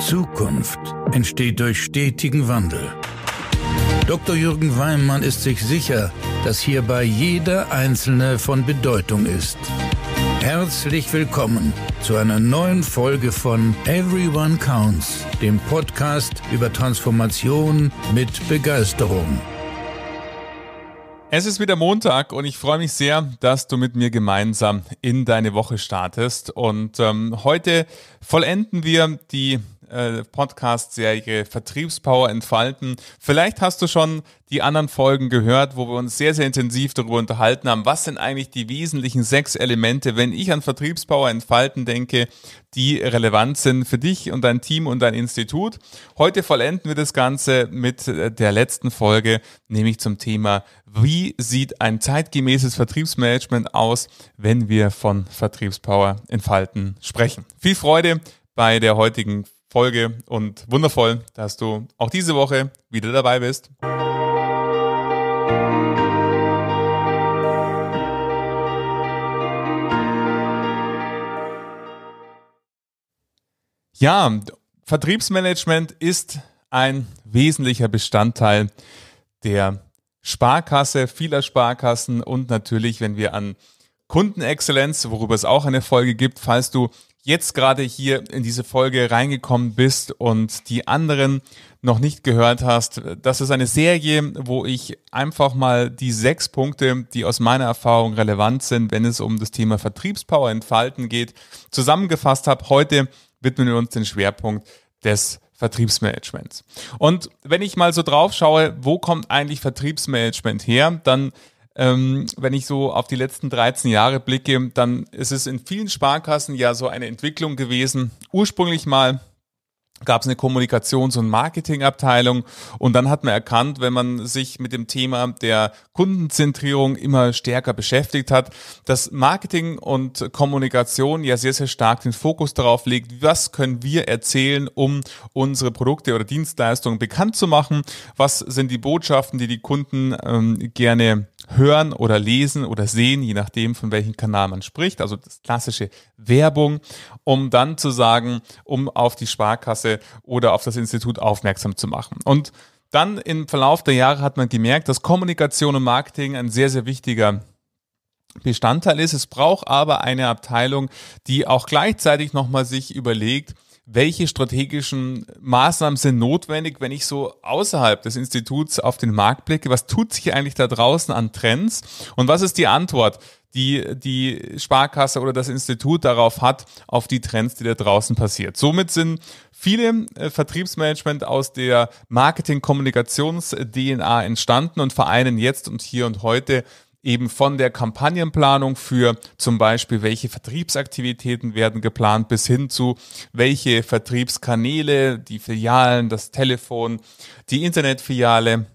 Zukunft entsteht durch stetigen Wandel. Dr. Jürgen Weimann ist sich sicher, dass hierbei jeder Einzelne von Bedeutung ist. Herzlich willkommen zu einer neuen Folge von Everyone Counts, dem Podcast über Transformation mit Begeisterung. Es ist wieder Montag und ich freue mich sehr, dass du mit mir gemeinsam in deine Woche startest. Und ähm, heute vollenden wir die äh, Podcast-Serie Vertriebspower entfalten. Vielleicht hast du schon die anderen Folgen gehört, wo wir uns sehr, sehr intensiv darüber unterhalten haben, was sind eigentlich die wesentlichen sechs Elemente, wenn ich an Vertriebspower entfalten denke, die relevant sind für dich und dein Team und dein Institut. Heute vollenden wir das Ganze mit äh, der letzten Folge, nämlich zum Thema, wie sieht ein zeitgemäßes Vertriebsmanagement aus, wenn wir von Vertriebspower entfalten sprechen. Viel Freude bei der heutigen Folge und wundervoll, dass du auch diese Woche wieder dabei bist. Ja, Vertriebsmanagement ist ein wesentlicher Bestandteil der Sparkasse, vieler Sparkassen und natürlich, wenn wir an Kundenexzellenz, worüber es auch eine Folge gibt, falls du jetzt gerade hier in diese Folge reingekommen bist und die anderen noch nicht gehört hast, das ist eine Serie, wo ich einfach mal die sechs Punkte, die aus meiner Erfahrung relevant sind, wenn es um das Thema Vertriebspower entfalten geht, zusammengefasst habe. Heute widmen wir uns den Schwerpunkt des Vertriebsmanagements. Und wenn ich mal so drauf schaue, wo kommt eigentlich Vertriebsmanagement her, dann ähm, wenn ich so auf die letzten 13 Jahre blicke, dann ist es in vielen Sparkassen ja so eine Entwicklung gewesen. Ursprünglich mal gab es eine Kommunikations- und Marketingabteilung und dann hat man erkannt, wenn man sich mit dem Thema der Kundenzentrierung immer stärker beschäftigt hat, dass Marketing und Kommunikation ja sehr, sehr stark den Fokus darauf legt, was können wir erzählen, um unsere Produkte oder Dienstleistungen bekannt zu machen, was sind die Botschaften, die die Kunden ähm, gerne hören oder lesen oder sehen, je nachdem, von welchem Kanal man spricht, also das klassische Werbung, um dann zu sagen, um auf die Sparkasse Kontakte oder auf das Institut aufmerksam zu machen. Und dann im Verlauf der Jahre hat man gemerkt, dass Kommunikation und Marketing ein sehr, sehr wichtiger Bestandteil ist. Es braucht aber eine Abteilung, die auch gleichzeitig nochmal sich überlegt, welche strategischen Maßnahmen sind notwendig, wenn ich so außerhalb des Instituts auf den Markt blicke? Was tut sich eigentlich da draußen an Trends? Und was ist die Antwort die die Sparkasse oder das Institut darauf hat, auf die Trends, die da draußen passiert. Somit sind viele äh, Vertriebsmanagement aus der Marketing-Kommunikations-DNA entstanden und vereinen jetzt und hier und heute eben von der Kampagnenplanung für zum Beispiel, welche Vertriebsaktivitäten werden geplant, bis hin zu welche Vertriebskanäle, die Filialen, das Telefon, die Internetfiliale,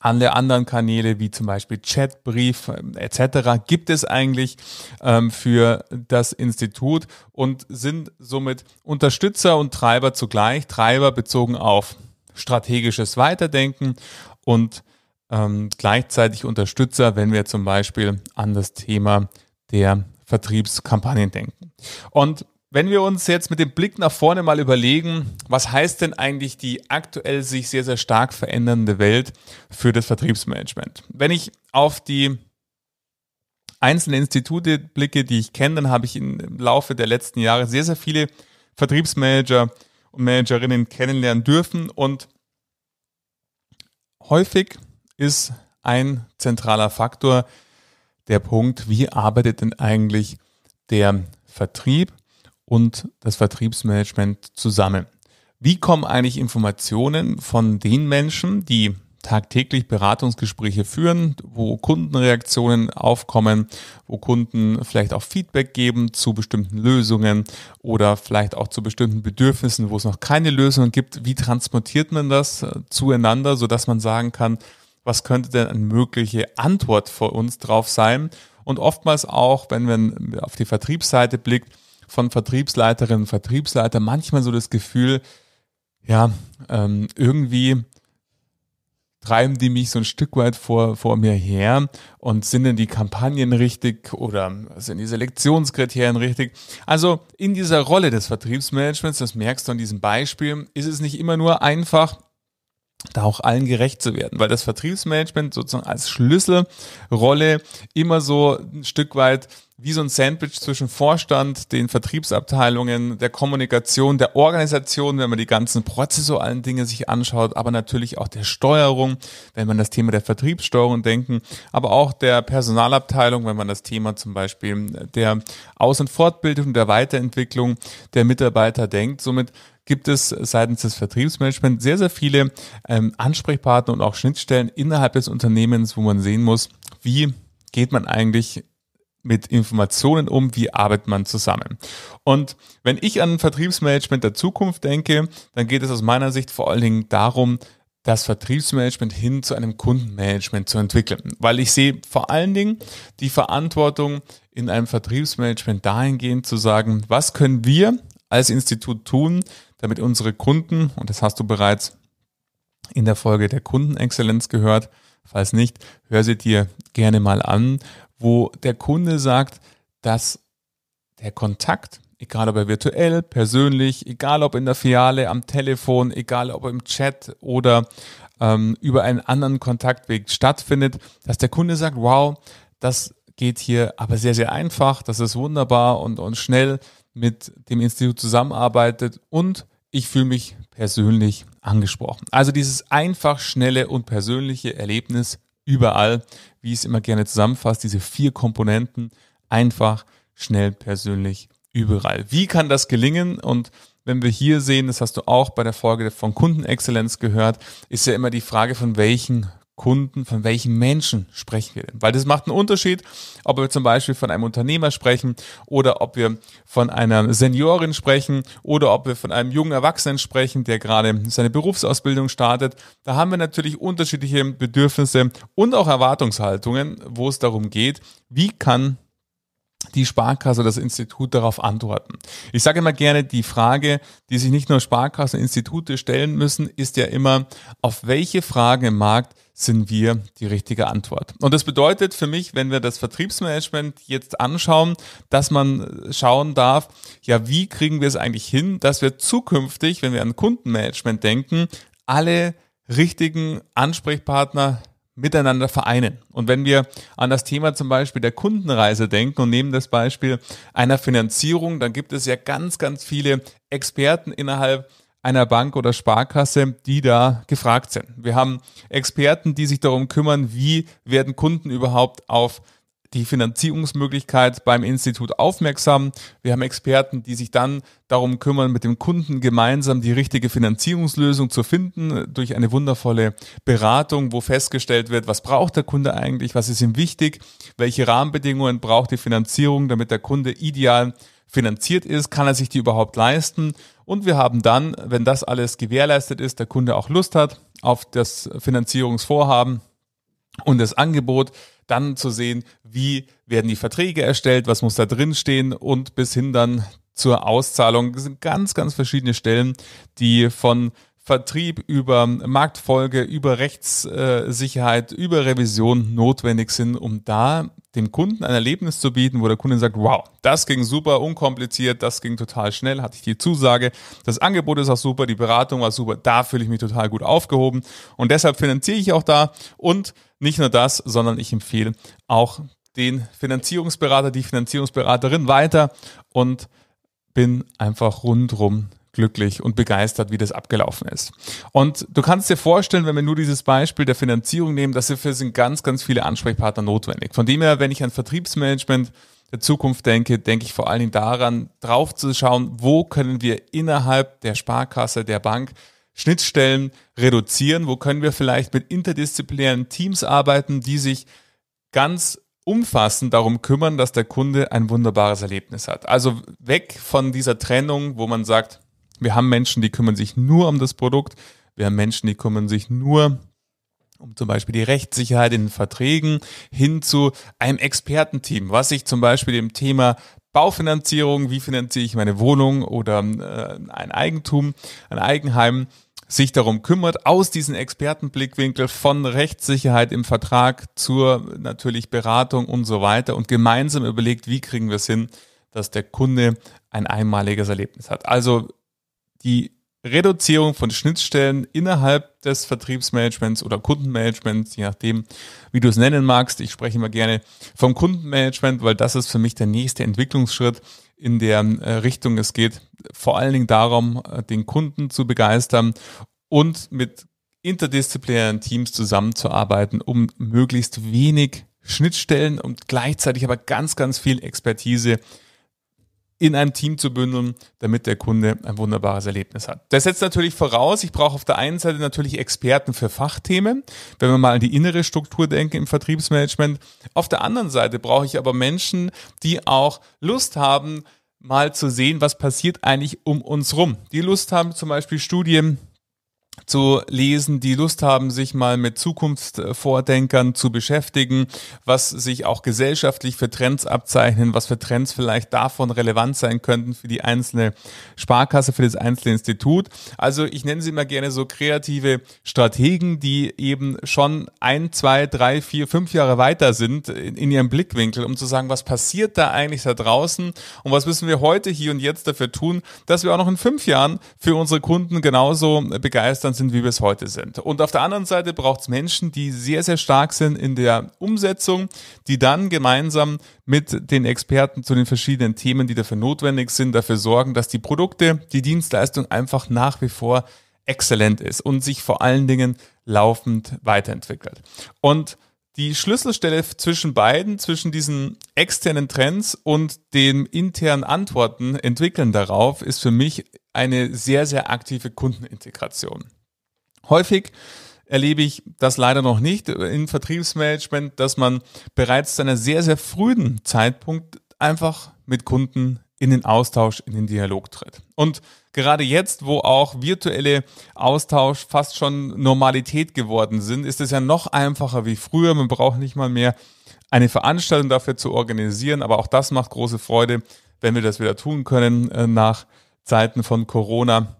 alle anderen Kanäle wie zum Beispiel Chatbrief ähm, etc. gibt es eigentlich ähm, für das Institut und sind somit Unterstützer und Treiber zugleich, Treiber bezogen auf strategisches Weiterdenken und ähm, gleichzeitig Unterstützer, wenn wir zum Beispiel an das Thema der Vertriebskampagnen denken. Und wenn wir uns jetzt mit dem Blick nach vorne mal überlegen, was heißt denn eigentlich die aktuell sich sehr, sehr stark verändernde Welt für das Vertriebsmanagement? Wenn ich auf die einzelnen Institute blicke, die ich kenne, dann habe ich im Laufe der letzten Jahre sehr, sehr viele Vertriebsmanager und Managerinnen kennenlernen dürfen und häufig ist ein zentraler Faktor der Punkt, wie arbeitet denn eigentlich der Vertrieb? und das Vertriebsmanagement zusammen. Wie kommen eigentlich Informationen von den Menschen, die tagtäglich Beratungsgespräche führen, wo Kundenreaktionen aufkommen, wo Kunden vielleicht auch Feedback geben zu bestimmten Lösungen oder vielleicht auch zu bestimmten Bedürfnissen, wo es noch keine Lösungen gibt. Wie transportiert man das äh, zueinander, sodass man sagen kann, was könnte denn eine mögliche Antwort für uns drauf sein? Und oftmals auch, wenn man auf die Vertriebsseite blickt, von Vertriebsleiterinnen, und Vertriebsleitern manchmal so das Gefühl, ja, ähm, irgendwie treiben die mich so ein Stück weit vor, vor mir her und sind denn die Kampagnen richtig oder sind die Selektionskriterien richtig? Also in dieser Rolle des Vertriebsmanagements, das merkst du an diesem Beispiel, ist es nicht immer nur einfach, da auch allen gerecht zu werden, weil das Vertriebsmanagement sozusagen als Schlüsselrolle immer so ein Stück weit wie so ein Sandwich zwischen Vorstand, den Vertriebsabteilungen, der Kommunikation, der Organisation, wenn man die ganzen prozessualen Dinge sich anschaut, aber natürlich auch der Steuerung, wenn man das Thema der Vertriebssteuerung denken, aber auch der Personalabteilung, wenn man das Thema zum Beispiel der Aus- und Fortbildung, der Weiterentwicklung der Mitarbeiter denkt. Somit gibt es seitens des Vertriebsmanagements sehr, sehr viele ähm, Ansprechpartner und auch Schnittstellen innerhalb des Unternehmens, wo man sehen muss, wie geht man eigentlich mit Informationen um, wie arbeitet man zusammen. Und wenn ich an Vertriebsmanagement der Zukunft denke, dann geht es aus meiner Sicht vor allen Dingen darum, das Vertriebsmanagement hin zu einem Kundenmanagement zu entwickeln. Weil ich sehe vor allen Dingen die Verantwortung in einem Vertriebsmanagement dahingehend zu sagen, was können wir als Institut tun, damit unsere Kunden, und das hast du bereits in der Folge der Kundenexzellenz gehört, falls nicht, hör sie dir gerne mal an, wo der Kunde sagt, dass der Kontakt, egal ob er virtuell, persönlich, egal ob in der Filiale, am Telefon, egal ob im Chat oder ähm, über einen anderen Kontaktweg stattfindet, dass der Kunde sagt, wow, das geht hier aber sehr, sehr einfach, das ist wunderbar und, und schnell mit dem Institut zusammenarbeitet und ich fühle mich persönlich angesprochen. Also dieses einfach, schnelle und persönliche Erlebnis überall, wie ich es immer gerne zusammenfasst, diese vier Komponenten einfach, schnell, persönlich, überall. Wie kann das gelingen? Und wenn wir hier sehen, das hast du auch bei der Folge von Kundenexzellenz gehört, ist ja immer die Frage, von welchen Kunden, von welchen Menschen sprechen wir denn? Weil das macht einen Unterschied, ob wir zum Beispiel von einem Unternehmer sprechen oder ob wir von einer Seniorin sprechen oder ob wir von einem jungen Erwachsenen sprechen, der gerade seine Berufsausbildung startet. Da haben wir natürlich unterschiedliche Bedürfnisse und auch Erwartungshaltungen, wo es darum geht, wie kann die Sparkasse oder das Institut darauf antworten? Ich sage immer gerne, die Frage, die sich nicht nur Sparkassen und Institute stellen müssen, ist ja immer, auf welche Fragen im Markt sind wir die richtige Antwort. Und das bedeutet für mich, wenn wir das Vertriebsmanagement jetzt anschauen, dass man schauen darf, ja, wie kriegen wir es eigentlich hin, dass wir zukünftig, wenn wir an Kundenmanagement denken, alle richtigen Ansprechpartner miteinander vereinen. Und wenn wir an das Thema zum Beispiel der Kundenreise denken und nehmen das Beispiel einer Finanzierung, dann gibt es ja ganz, ganz viele Experten innerhalb einer Bank oder Sparkasse, die da gefragt sind. Wir haben Experten, die sich darum kümmern, wie werden Kunden überhaupt auf die Finanzierungsmöglichkeit beim Institut aufmerksam. Wir haben Experten, die sich dann darum kümmern, mit dem Kunden gemeinsam die richtige Finanzierungslösung zu finden äh, durch eine wundervolle Beratung, wo festgestellt wird, was braucht der Kunde eigentlich, was ist ihm wichtig, welche Rahmenbedingungen braucht die Finanzierung, damit der Kunde ideal finanziert ist, kann er sich die überhaupt leisten und wir haben dann, wenn das alles gewährleistet ist, der Kunde auch Lust hat auf das Finanzierungsvorhaben, und das Angebot, dann zu sehen, wie werden die Verträge erstellt, was muss da drin stehen und bis hin dann zur Auszahlung. Das sind ganz, ganz verschiedene Stellen, die von Vertrieb, über Marktfolge, über Rechtssicherheit, über Revision notwendig sind, um da dem Kunden ein Erlebnis zu bieten, wo der Kunde sagt, wow, das ging super, unkompliziert, das ging total schnell, hatte ich die Zusage, das Angebot ist auch super, die Beratung war super, da fühle ich mich total gut aufgehoben und deshalb finanziere ich auch da und nicht nur das, sondern ich empfehle auch den Finanzierungsberater, die Finanzierungsberaterin weiter und bin einfach rundrum glücklich und begeistert, wie das abgelaufen ist. Und du kannst dir vorstellen, wenn wir nur dieses Beispiel der Finanzierung nehmen, dass dafür sind ganz, ganz viele Ansprechpartner notwendig. Von dem her, wenn ich an Vertriebsmanagement der Zukunft denke, denke ich vor allen Dingen daran, drauf zu schauen, wo können wir innerhalb der Sparkasse, der Bank Schnittstellen reduzieren, wo können wir vielleicht mit interdisziplinären Teams arbeiten, die sich ganz umfassend darum kümmern, dass der Kunde ein wunderbares Erlebnis hat. Also weg von dieser Trennung, wo man sagt, wir haben Menschen, die kümmern sich nur um das Produkt. Wir haben Menschen, die kümmern sich nur um zum Beispiel die Rechtssicherheit in Verträgen hin zu einem Expertenteam, was sich zum Beispiel dem Thema Baufinanzierung, wie finanziere ich meine Wohnung oder äh, ein Eigentum, ein Eigenheim, sich darum kümmert, aus diesem Expertenblickwinkel von Rechtssicherheit im Vertrag zur natürlich Beratung und so weiter und gemeinsam überlegt, wie kriegen wir es hin, dass der Kunde ein einmaliges Erlebnis hat. Also die Reduzierung von Schnittstellen innerhalb des Vertriebsmanagements oder Kundenmanagements, je nachdem, wie du es nennen magst. Ich spreche immer gerne vom Kundenmanagement, weil das ist für mich der nächste Entwicklungsschritt in der äh, Richtung es geht. Vor allen Dingen darum, äh, den Kunden zu begeistern und mit interdisziplinären Teams zusammenzuarbeiten, um möglichst wenig Schnittstellen und gleichzeitig aber ganz, ganz viel Expertise zu in einem Team zu bündeln, damit der Kunde ein wunderbares Erlebnis hat. Das setzt natürlich voraus, ich brauche auf der einen Seite natürlich Experten für Fachthemen, wenn wir mal an die innere Struktur denken im Vertriebsmanagement. Auf der anderen Seite brauche ich aber Menschen, die auch Lust haben, mal zu sehen, was passiert eigentlich um uns rum. Die Lust haben, zum Beispiel Studien zu lesen, die Lust haben, sich mal mit Zukunftsvordenkern zu beschäftigen, was sich auch gesellschaftlich für Trends abzeichnen, was für Trends vielleicht davon relevant sein könnten für die einzelne Sparkasse, für das einzelne Institut. Also ich nenne sie immer gerne so kreative Strategen, die eben schon ein, zwei, drei, vier, fünf Jahre weiter sind in ihrem Blickwinkel, um zu sagen, was passiert da eigentlich da draußen und was müssen wir heute hier und jetzt dafür tun, dass wir auch noch in fünf Jahren für unsere Kunden genauso begeistert Wohlstand sind, wie wir es heute sind. Und auf der anderen Seite braucht es Menschen, die sehr, sehr stark sind in der Umsetzung, die dann gemeinsam mit den Experten zu den verschiedenen Themen, die dafür notwendig sind, dafür sorgen, dass die Produkte, die Dienstleistung einfach nach wie vor exzellent ist und sich vor allen Dingen laufend weiterentwickelt. Und die Schlüsselstelle zwischen beiden, zwischen diesen externen Trends und den internen Antworten entwickeln darauf, ist für mich eine sehr, sehr aktive Kundenintegration. Häufig erlebe ich das leider noch nicht in Vertriebsmanagement, dass man bereits zu einer sehr, sehr frühen Zeitpunkt einfach mit Kunden in den Austausch, in den Dialog tritt. Und gerade jetzt, wo auch virtuelle Austausch fast schon Normalität geworden sind, ist es ja noch einfacher wie früher. Man braucht nicht mal mehr eine Veranstaltung dafür zu organisieren, aber auch das macht große Freude, wenn wir das wieder tun können äh, nach Zeiten von Corona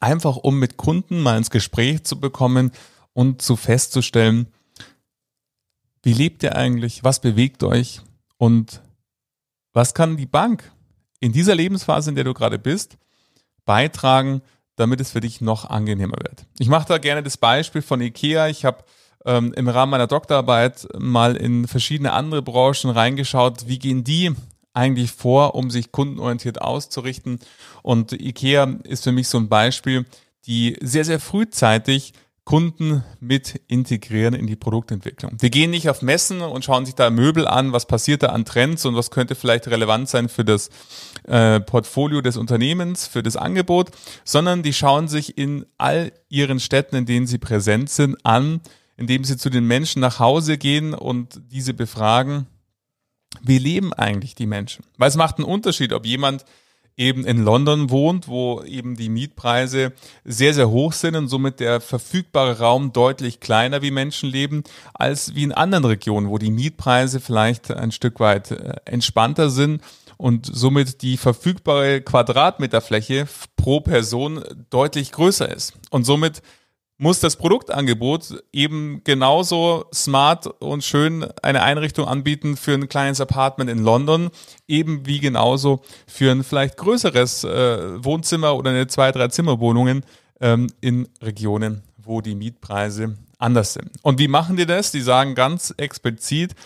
einfach um mit Kunden mal ins Gespräch zu bekommen und zu festzustellen, wie lebt ihr eigentlich, was bewegt euch und was kann die Bank in dieser Lebensphase, in der du gerade bist, beitragen, damit es für dich noch angenehmer wird. Ich mache da gerne das Beispiel von IKEA. Ich habe ähm, im Rahmen meiner Doktorarbeit mal in verschiedene andere Branchen reingeschaut, wie gehen die eigentlich vor, um sich kundenorientiert auszurichten. Und IKEA ist für mich so ein Beispiel, die sehr, sehr frühzeitig Kunden mit integrieren in die Produktentwicklung. Die gehen nicht auf Messen und schauen sich da Möbel an, was passiert da an Trends und was könnte vielleicht relevant sein für das äh, Portfolio des Unternehmens, für das Angebot, sondern die schauen sich in all ihren Städten, in denen sie präsent sind, an, indem sie zu den Menschen nach Hause gehen und diese befragen, wie leben eigentlich die Menschen? Weil es macht einen Unterschied, ob jemand eben in London wohnt, wo eben die Mietpreise sehr, sehr hoch sind und somit der verfügbare Raum deutlich kleiner wie Menschen leben, als wie in anderen Regionen, wo die Mietpreise vielleicht ein Stück weit äh, entspannter sind und somit die verfügbare Quadratmeterfläche pro Person deutlich größer ist. Und somit muss das Produktangebot eben genauso smart und schön eine Einrichtung anbieten für ein kleines Apartment in London, eben wie genauso für ein vielleicht größeres äh, Wohnzimmer oder eine zwei, drei Zimmerwohnungen ähm, in Regionen, wo die Mietpreise anders sind. Und wie machen die das? Die sagen ganz explizit,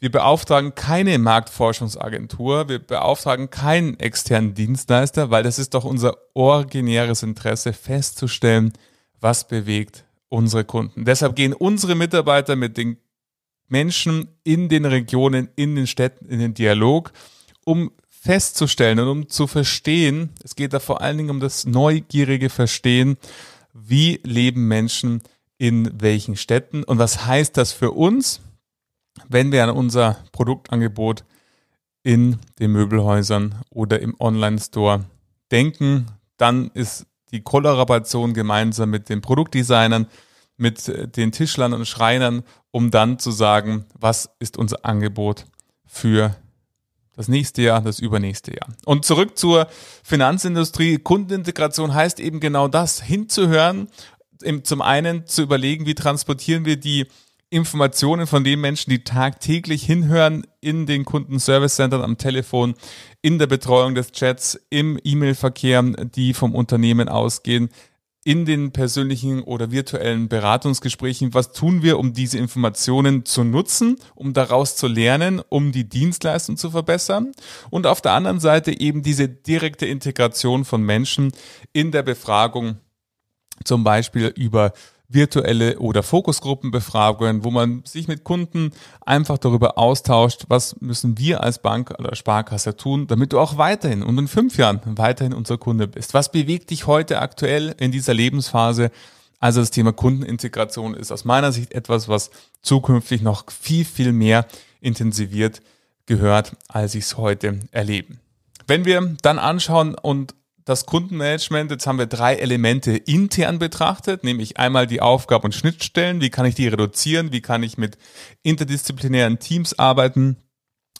wir beauftragen keine Marktforschungsagentur, wir beauftragen keinen externen Dienstleister, weil das ist doch unser originäres Interesse festzustellen, was bewegt unsere Kunden. Deshalb gehen unsere Mitarbeiter mit den Menschen in den Regionen, in den Städten, in den Dialog, um festzustellen und um zu verstehen, es geht da vor allen Dingen um das neugierige Verstehen, wie leben Menschen in welchen Städten und was heißt das für uns, wenn wir an unser Produktangebot in den Möbelhäusern oder im Online-Store denken, dann ist die Kollaboration gemeinsam mit den Produktdesignern, mit äh, den Tischlern und Schreinern, um dann zu sagen, was ist unser Angebot für das nächste Jahr, das übernächste Jahr. Und zurück zur Finanzindustrie. Kundenintegration heißt eben genau das, hinzuhören, zum einen zu überlegen, wie transportieren wir die Informationen von den Menschen, die tagtäglich hinhören in den Kundenservice-Centern am Telefon, in der Betreuung des Chats, im E-Mail-Verkehr, die vom Unternehmen ausgehen, in den persönlichen oder virtuellen Beratungsgesprächen. Was tun wir, um diese Informationen zu nutzen, um daraus zu lernen, um die Dienstleistung zu verbessern? Und auf der anderen Seite eben diese direkte Integration von Menschen in der Befragung, zum Beispiel über virtuelle oder Fokusgruppenbefragungen, wo man sich mit Kunden einfach darüber austauscht, was müssen wir als Bank oder Sparkasse tun, damit du auch weiterhin und in fünf Jahren weiterhin unser Kunde bist. Was bewegt dich heute aktuell in dieser Lebensphase? Also das Thema Kundenintegration ist aus meiner Sicht etwas, was zukünftig noch viel, viel mehr intensiviert gehört, als ich es heute erlebe. Wenn wir dann anschauen und das Kundenmanagement, jetzt haben wir drei Elemente intern betrachtet, nämlich einmal die Aufgaben und Schnittstellen, wie kann ich die reduzieren, wie kann ich mit interdisziplinären Teams arbeiten,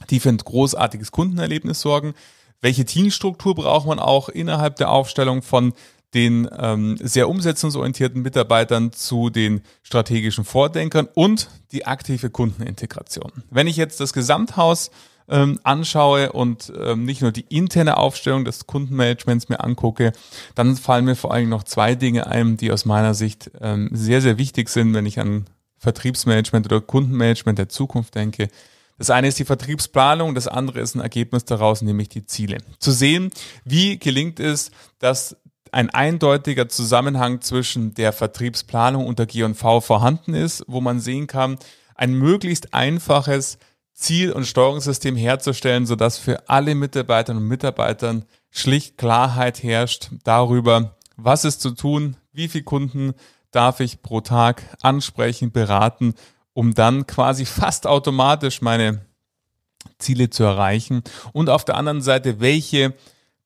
die für ein großartiges Kundenerlebnis sorgen, welche Teamstruktur braucht man auch innerhalb der Aufstellung von den ähm, sehr umsetzungsorientierten Mitarbeitern zu den strategischen Vordenkern und die aktive Kundenintegration. Wenn ich jetzt das Gesamthaus ähm, anschaue und ähm, nicht nur die interne Aufstellung des Kundenmanagements mir angucke, dann fallen mir vor allem noch zwei Dinge ein, die aus meiner Sicht ähm, sehr, sehr wichtig sind, wenn ich an Vertriebsmanagement oder Kundenmanagement der Zukunft denke. Das eine ist die Vertriebsplanung, das andere ist ein Ergebnis daraus, nämlich die Ziele. Zu sehen, wie gelingt es, dass ein eindeutiger Zusammenhang zwischen der Vertriebsplanung und der G&V vorhanden ist, wo man sehen kann, ein möglichst einfaches Ziel- und Steuerungssystem herzustellen, sodass für alle Mitarbeiterinnen und Mitarbeitern schlicht Klarheit herrscht darüber, was ist zu tun, wie viele Kunden darf ich pro Tag ansprechen, beraten, um dann quasi fast automatisch meine Ziele zu erreichen. Und auf der anderen Seite, welche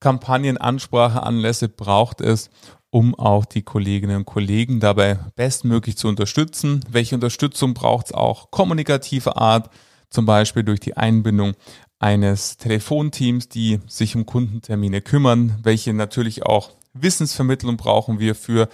Kampagnen, Anspracheanlässe braucht es, um auch die Kolleginnen und Kollegen dabei bestmöglich zu unterstützen. Welche Unterstützung braucht es auch kommunikativer Art? zum Beispiel durch die Einbindung eines Telefonteams, die sich um Kundentermine kümmern, welche natürlich auch Wissensvermittlung brauchen wir für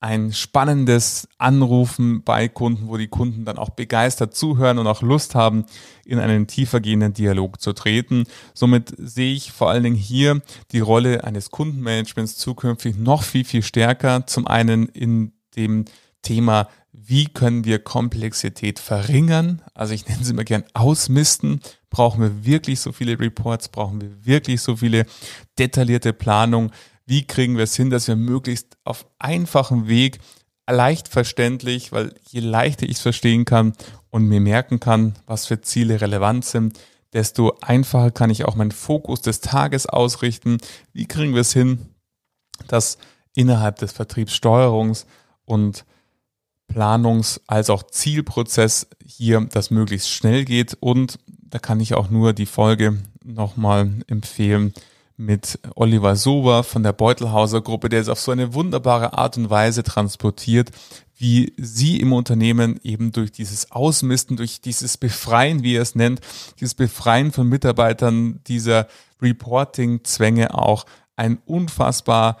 ein spannendes Anrufen bei Kunden, wo die Kunden dann auch begeistert zuhören und auch Lust haben, in einen tiefergehenden Dialog zu treten. Somit sehe ich vor allen Dingen hier die Rolle eines Kundenmanagements zukünftig noch viel, viel stärker. Zum einen in dem Thema, wie können wir Komplexität verringern? Also ich nenne sie mal gern ausmisten. Brauchen wir wirklich so viele Reports? Brauchen wir wirklich so viele detaillierte Planung? Wie kriegen wir es hin, dass wir möglichst auf einfachem Weg leicht verständlich, weil je leichter ich es verstehen kann und mir merken kann, was für Ziele relevant sind, desto einfacher kann ich auch meinen Fokus des Tages ausrichten. Wie kriegen wir es hin, dass innerhalb des Vertriebssteuerungs und Planungs- als auch Zielprozess hier, das möglichst schnell geht. Und da kann ich auch nur die Folge nochmal empfehlen mit Oliver Sober von der Beutelhauser Gruppe, der es auf so eine wunderbare Art und Weise transportiert, wie Sie im Unternehmen eben durch dieses Ausmisten, durch dieses Befreien, wie er es nennt, dieses Befreien von Mitarbeitern dieser Reporting-Zwänge auch ein unfassbar,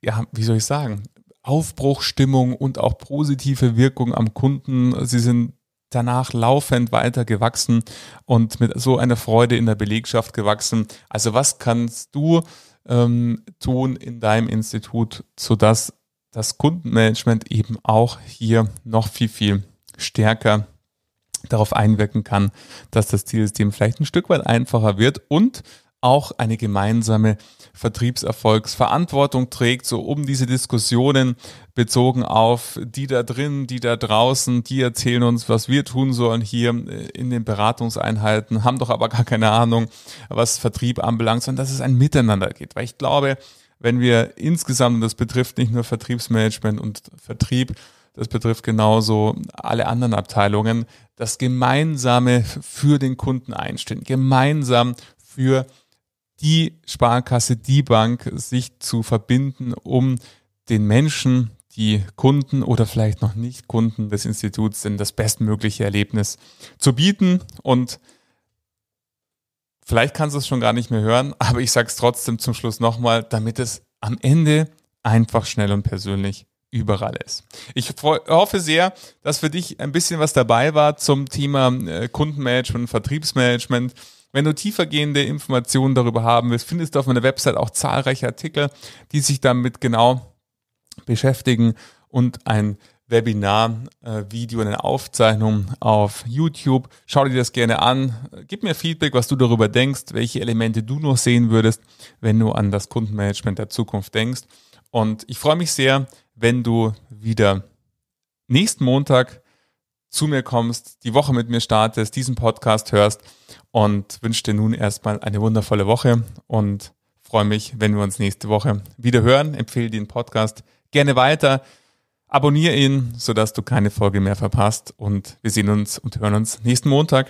ja, wie soll ich sagen, Aufbruchstimmung und auch positive Wirkung am Kunden. Sie sind danach laufend weiter gewachsen und mit so einer Freude in der Belegschaft gewachsen. Also was kannst du ähm, tun in deinem Institut, sodass das Kundenmanagement eben auch hier noch viel, viel stärker darauf einwirken kann, dass das Zielsystem vielleicht ein Stück weit einfacher wird und auch eine gemeinsame Vertriebserfolgsverantwortung trägt, so um diese Diskussionen bezogen auf die da drin, die da draußen, die erzählen uns, was wir tun sollen hier äh, in den Beratungseinheiten, haben doch aber gar keine Ahnung, was Vertrieb anbelangt, sondern dass es ein Miteinander geht. Weil ich glaube, wenn wir insgesamt, und das betrifft nicht nur Vertriebsmanagement und Vertrieb, das betrifft genauso alle anderen Abteilungen, das gemeinsame für den Kunden einstehen, gemeinsam für die Sparkasse, die Bank sich zu verbinden, um den Menschen, die Kunden oder vielleicht noch nicht Kunden des Instituts denn das bestmögliche Erlebnis zu bieten. Und vielleicht kannst du es schon gar nicht mehr hören, aber ich sage es trotzdem zum Schluss nochmal, damit es am Ende einfach schnell und persönlich überall ist. Ich hoffe sehr, dass für dich ein bisschen was dabei war zum Thema äh, Kundenmanagement, Vertriebsmanagement. Wenn du tiefergehende Informationen darüber haben willst, findest du auf meiner Website auch zahlreiche Artikel, die sich damit genau beschäftigen und ein Webinar, äh, Video, eine Aufzeichnung auf YouTube. Schau dir das gerne an. Gib mir Feedback, was du darüber denkst, welche Elemente du noch sehen würdest, wenn du an das Kundenmanagement der Zukunft denkst. Und ich freue mich sehr, wenn du wieder nächsten Montag zu mir kommst, die Woche mit mir startest, diesen Podcast hörst und wünsche dir nun erstmal eine wundervolle Woche und freue mich, wenn wir uns nächste Woche wieder hören. Empfehle den Podcast gerne weiter. Abonniere ihn, sodass du keine Folge mehr verpasst und wir sehen uns und hören uns nächsten Montag.